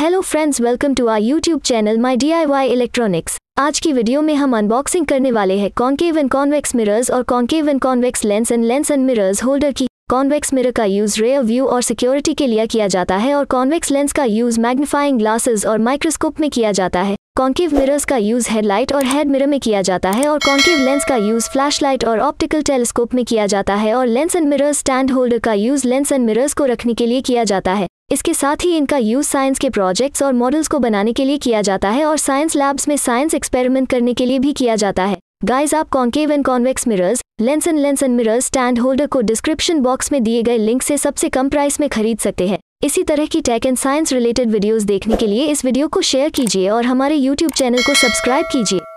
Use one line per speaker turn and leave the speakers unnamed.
hello friends welcome to our YouTube channel my DIY electronics आज की video में हम अनबॉक्सिंग करने वाले हैं कॉन्केव एंड कॉन्वेक्स मिरर्स और concave and convex lens and lens and mirrors holder की कॉन्वेक्स मिरर का यूज रेयर व्यू और सिक्योरिटी के लिए किया जाता है और कॉन्वेक्स लेंस का यूज मैग्नीफाइंग ग्लासेस और माइक्रोस्कोप में किया जाता है कॉन्केव मिरर्स का यूज हेडलाइट और हेड मिरर में किया जाता है और कॉन्केव लेंस का यूज फ्लैशलाइट और ऑप्टिकल टेलीस्कोप में किया जाता है और lens and mirrors stand holder का यूज लेंस एंड मिरर्स को रखने के लिए किया जाता है इसके साथ ही इनका यूज साइंस के प्रोजेक्ट्स और मॉडल्स को बनाने के लिए किया जाता है और साइंस लैब्स में साइंस एक्सपेरिमेंट करने के लिए भी किया जाता है गाइज आप concave and convex mirrors lens and lens and mirrors stand holder को डिस्क्रिप्शन बॉक्स में दिए गए लिंक से सबसे कम प्राइस में खरीद सकते हैं इसी तरह की tech and science related videos देखने के लिए इस वीडियो को शेयर कीजिए और हमारे यूट्यूब चैनल को सब्सक्राइब कीजिए